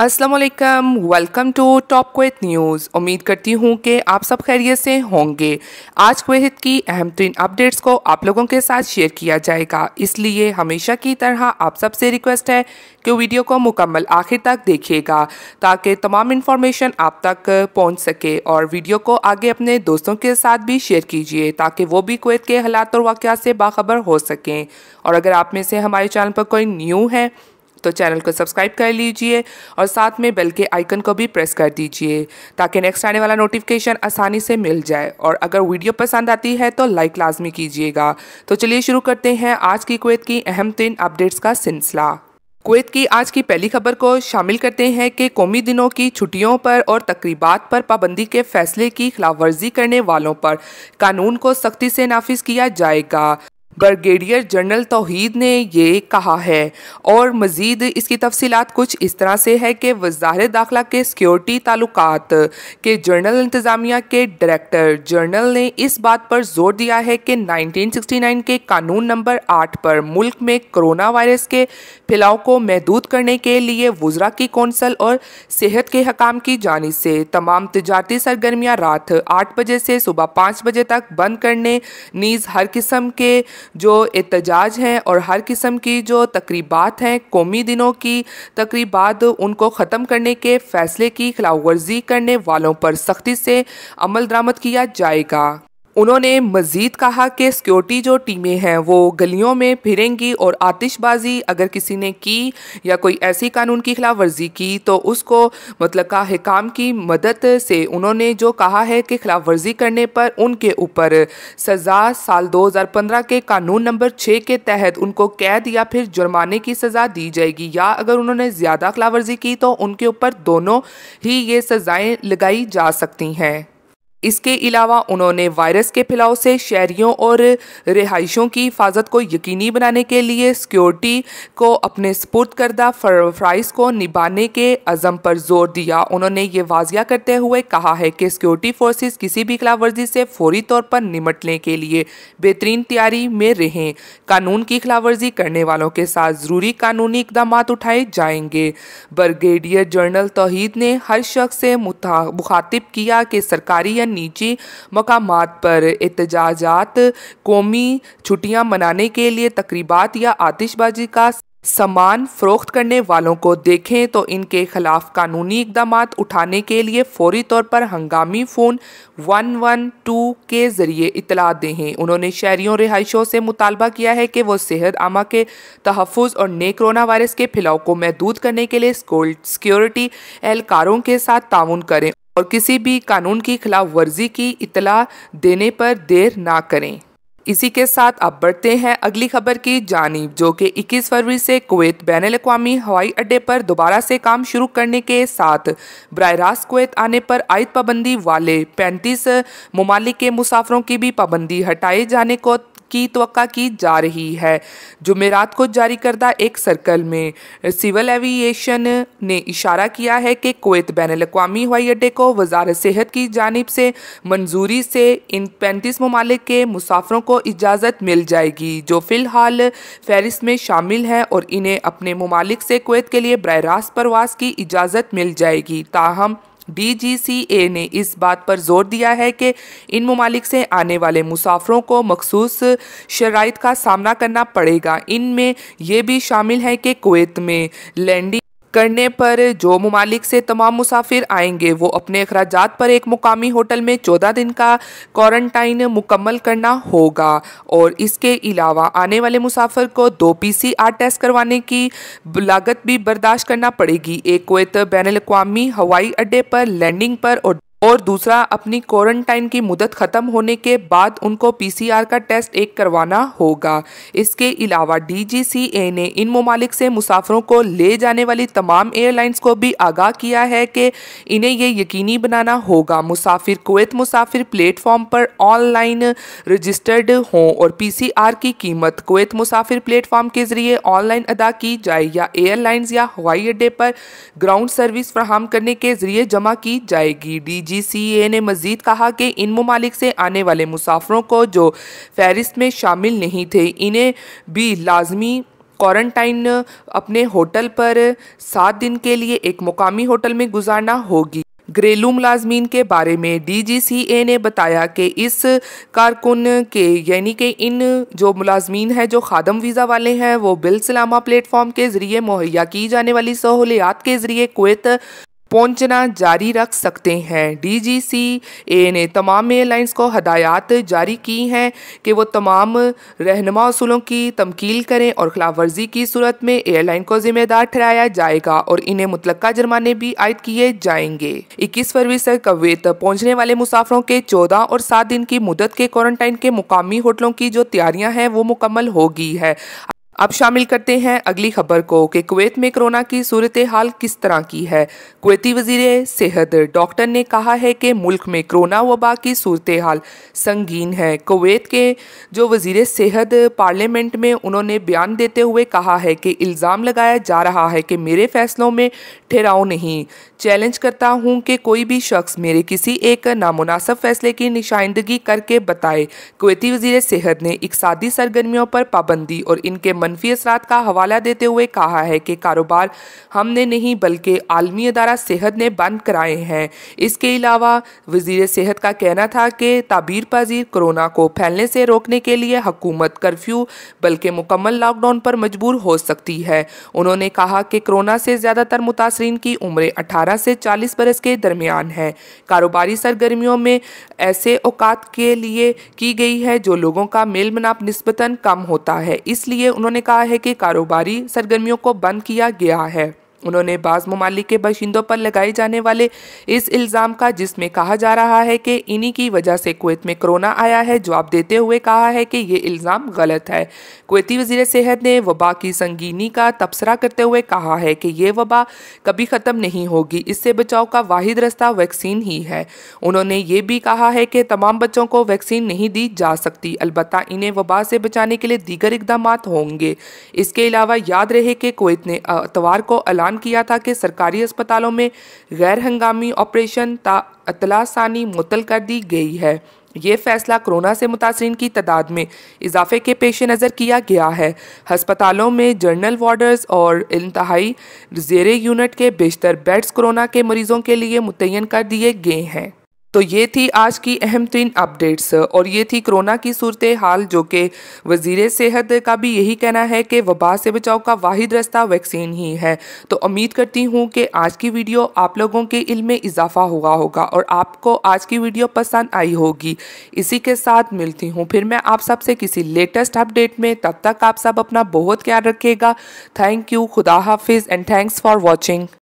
Aslam welcome to top Kuwait news उम्मीद करती हूँ कि आप सब खैरियत से होंगे आज क्वेत की अहम तरीन अपडेट्स को आप लोगों के साथ शेयर किया जाएगा इसलिए हमेशा की तरह आप सबसे रिक्वेस्ट है कि वीडियो को मुकम्मल आखिर तक देखिएगा ताकि तमाम इन्फॉर्मेशन आप तक पहुँच सके और वीडियो को आगे अपने दोस्तों के साथ भी शेयर कीजिए ताकि वो भी कोत के हालात और वाक़ से बाखबर हो सकें और अगर आप में से हमारे चैनल पर कोई न्यू है तो चैनल को सब्सक्राइब कर लीजिए और साथ में बेल के आइकन को भी प्रेस कर दीजिए ताकि नेक्स्ट आने वाला नोटिफिकेशन आसानी से मिल जाए और अगर वीडियो पसंद आती है तो लाइक लाजमी कीजिएगा तो चलिए शुरू करते हैं आज की कुवैत की अहम तीन अपडेट्स का सिलसिला कुवैत की आज की पहली खबर को शामिल करते हैं कि कौमी दिनों की छुट्टियों पर और तकरीबात पर पाबंदी के फैसले की खिलाफवर्जी करने वालों पर कानून को सख्ती से नाफिज किया जाएगा ब्रिगेडियर जनरल तोहीद ने ये कहा है और मज़ीद इसकी तफसीत कुछ इस तरह से है कि वजार दाखिला के सिक्योरिटी ताल्लुक के जनरल इंतज़ामिया के डायरेक्टर जनरल ने इस बात पर जोर दिया है कि 1969 के कानून नंबर आठ पर मुल्क में कोरोना वायरस के फैलाव को महदूद करने के लिए वज़रा की कौंसल और सेहत के हकाम की जानी से तमाम तजारती सरगर्मियाँ रात आठ बजे से सुबह पाँच बजे तक बंद करने नीज़ हर किस्म के जो एहतजाज हैं और हर किस्म की जो तकरीबात हैं कौमी दिनों की तकरीबा उनको ख़त्म करने के फ़ैसले की खिलाफ वर्जी करने वालों पर सख्ती से अमल दरामद किया जाएगा उन्होंने मजीद कहा कि सिक्योरिटी जो टीमें हैं वो गलियों में फिरेंगी और आतिशबाजी अगर किसी ने की या कोई ऐसी कानून की खिलाफ वर्जी की तो उसको मतलब हकाम की मदद से उन्होंने जो कहा है कि खिलाफ वर्जी करने पर उनके ऊपर सज़ा साल 2015 के कानून नंबर छः के तहत उनको कैद या फिर जुर्माने की सज़ा दी जाएगी या अगर उन्होंने ज़्यादा खिलाफ वर्जी की तो उनके ऊपर दोनों ही ये सज़ाएँ लगाई जा सकती हैं इसके अलावा उन्होंने वायरस के फैलाव से शहरियों और रिहाइशों की हिफाजत को यकीनी बनाने के लिए सिक्योरिटी को अपने सपुर्द करदा फरफ्राइज को निभाने के अज़म पर जोर दिया उन्होंने ये वाजिया करते हुए कहा है कि सिक्योरिटी फोर्सेस किसी भी खिलाफवर्जी से फौरी तौर पर निमटने के लिए बेहतरीन तैयारी में रहें कानून की खिलाफवर्जी करने वालों के साथ ज़रूरी कानूनी इकदाम उठाए जाएंगे ब्रिगेडियर जनरल तोहद ने हर शख्स से मुखातिब किया कि सरकारी निजी मकाम पर एहतजाजात कौमी छुट्टियाँ मनाने के लिए तकरीबात या आतिशबाजी का सामान फरोख्त करने वालों को देखें तो इनके खिलाफ कानूनी इकदाम उठाने के लिए फौरी तौर पर हंगामी फ़ोन वन वन टू के ज़रिए इतला दें उन्होंने शहरीों रिहाइशों से मुतालबा किया है कि वो सेहत आमा के तहफ़ और नए करोना वायरस के फैलाव को महदूद करने के लिए सिक्योरिटी एहलकारों के साथ ताउन करें और किसी भी कानून की खिलाफ वर्जी की इतला देने पर देर ना करें इसी के साथ आप बढ़ते हैं अगली खबर की जानब जो कि 21 फरवरी से कुवैत बैन अवी हवाई अड्डे पर दोबारा से काम शुरू करने के साथ बरह रास्त कुवैत आने पर आयद पाबंदी वाले 35 ममालिक के मुसाफरों की भी पाबंदी हटाए जाने को की तवक्का की जा रही है जुमेरात को जारी करदा एक सर्कल में सिविल एविएशन ने इशारा किया है कि कोत बैन अवी हवाई अड्डे को वजारत सेहत की जानब से मंजूरी से इन पैंतीस ममालिक के मुसाफरों को इजाज़त मिल जाएगी जो फ़िलहाल फहरिस्त में शामिल हैं और इन्हें अपने ममालिक से कोत के लिए बर रास्त परवास की इजाज़त मिल जाएगी ताहम बीजीसीए ने इस बात पर जोर दिया है कि इन ममालिक से आने वाले मुसाफरों को मखसूस शराइ का सामना करना पड़ेगा इनमें यह भी शामिल है कि कुवैत में लैंडिंग करने पर जो ममालिक से तमाम मुसाफिर आएंगे वो अपने अखराज पर एक मुकामी होटल में चौदह दिन का क्वारंटाइन मुकम्मल करना होगा और इसके अलावा आने वाले मुसाफिर को दो पी सी आर टेस्ट करवाने की लागत भी बर्दाश्त करना पड़ेगी एक कोत बैन अवी हवाई अड्डे पर लैंडिंग पर और और दूसरा अपनी क्वारंटाइन की मुदत ख़त्म होने के बाद उनको पीसीआर का टेस्ट एक करवाना होगा इसके अलावा डीजीसीए ने इन ममालिक से मुसाफरों को ले जाने वाली तमाम एयरलाइंस को भी आगाह किया है कि इन्हें ये यकीनी बनाना होगा मुसाफिर कोत मुसाफिर प्लेटफॉर्म पर ऑनलाइन रजिस्टर्ड हों और पीसीआर की कीमत कोत मुसाफिर प्लेटफॉर्म के ज़रिए ऑनलाइन अदा की जाए या एयरलाइंस या हवाई अड्डे पर ग्राउंड सर्विस फ्राहम करने के ज़रिए जमा की जाएगी डी डीजीसीए ने मजीद कहा कि इन ममालिक से आने वाले मुसाफरों को जो फहरिस्त में शामिल नहीं थे इन्हें भी लाजमी क्वारंटाइन अपने होटल पर सात दिन के लिए एक मुकामी होटल में गुजारना होगी घरेलू मुलाजमीन के बारे में डीजीसीए ने बताया कि इस कारकुन के यानी कि इन जो मुलाजमीन हैं जो खादम वीज़ा वाले हैं वो बिल सलामा प्लेटफॉर्म के ज़रिए मुहैया की जाने वाली सहूलियात के ज़रिए कुत पहुंचना जारी रख सकते हैं ए ने तमाम एयरलाइंस को हदायत जारी की हैं कि वो तमाम रहनमा असूलों की तमकील करें और खिलाफ वर्जी की सूरत में एयरलाइन को जिम्मेदार ठहराया जाएगा और इन्हें मुतल जुर्माने भी आयद किए जाएंगे इक्कीस फरवरी से कवेत पहुंचने वाले मुसाफरों के चौदह और सात दिन की मुदत के क्वारंटाइन के मुकामी होटलों की जो तैयारियाँ हैं वो मुकम्मल होगी है अब शामिल करते हैं अगली खबर को कि कुवैत में कोरोना की सूरत हाल किस तरह की है कुवैती वजीर सेहत डॉक्टर ने कहा है कि मुल्क में कोरोना वबा की सूरत हाल संगीन है कुवैत के जो वजीर सेहत पार्लियामेंट में उन्होंने बयान देते हुए कहा है कि इल्ज़ाम लगाया जा रहा है कि मेरे फैसलों में ठहराव नहीं चैलेंज करता हूँ कि कोई भी शख्स मेरे किसी एक नामनासब फैसले की निशाइंदगी करके बताए कुवैती वजीर सेहत ने इकसादी सरगर्मियों पर पाबंदी और इनके मनफी असरा का हवाला देते हुए कहा है कि कारोबार हमने नहीं बल्कि आलमी अदारा सेहत ने बंद कराए हैं इसके अलावा वजीर सेहत का कहना था कि ताबीर पजीर कोरोना को फैलने से रोकने के लिए हकूमत कर्फ्यू बल्कि मुकम्मल लॉकडाउन पर मजबूर हो सकती है उन्होंने कहा कि कोरोना से ज़्यादातर मुतासरी की उम्र अठारह से चालीस बरस के दरमियान है कारोबारी सरगर्मियों में ऐसे औकात के लिए की गई है जो लोगों का मेल मनाप नस्बता कम होता है इसलिए उन्होंने ने कहा है कि कारोबारी सरगर्मियों को बंद किया गया है उन्होंने बाज ममालिक के बाशिंदों पर लगाए जाने वाले इस इल्ज़ाम का जिसमें कहा जा रहा है कि इन्हीं की वजह से कुवैत में कोरोना आया है जवाब देते हुए कहा है कि ये इल्ज़ाम गलत है कुवैती वजीर सेहत ने वबा की संगीनी का तबसरा करते हुए कहा है कि ये वबा कभी ख़त्म नहीं होगी इससे बचाव का वाद रास्ता वैक्सीन ही है उन्होंने ये भी कहा है कि तमाम बच्चों को वैक्सीन नहीं दी जा सकती अलबत् इन्हें वबा से बचाने के लिए दीगर इकदाम होंगे इसके अलावा याद रहे कि कुवैत ने अतवार को अला ऐलान किया था कि सरकारी अस्पतालों में गैर हंगामी ऑपरेशन अतलासानी मुतल कर दी गई है ये फैसला कोरोना से मुतासरी की तादाद में इजाफे के पेश नज़र किया गया है हस्पतालों में जर्नल वार्डर्स और इंतहाई जेर यूनिट के बेशतर बेड्स कोरोना के मरीज़ों के लिए मुतन कर दिए गए हैं तो ये थी आज की अहम तीन अपडेट्स और ये थी कोरोना की सूरत हाल जो कि वजीर सेहत का भी यही कहना है कि वबा से बचाव का वाद रास्ता वैक्सीन ही है तो उम्मीद करती हूँ कि आज की वीडियो आप लोगों के इल में इजाफा हुआ होगा और आपको आज की वीडियो पसंद आई होगी इसी के साथ मिलती हूँ फिर मैं आप सबसे किसी लेटेस्ट अपडेट में तब तक आप सब अपना बहुत ख्याल रखिएगा थैंक यू खुदा हाफिज़ एंड थैंक्स फॉर वॉचिंग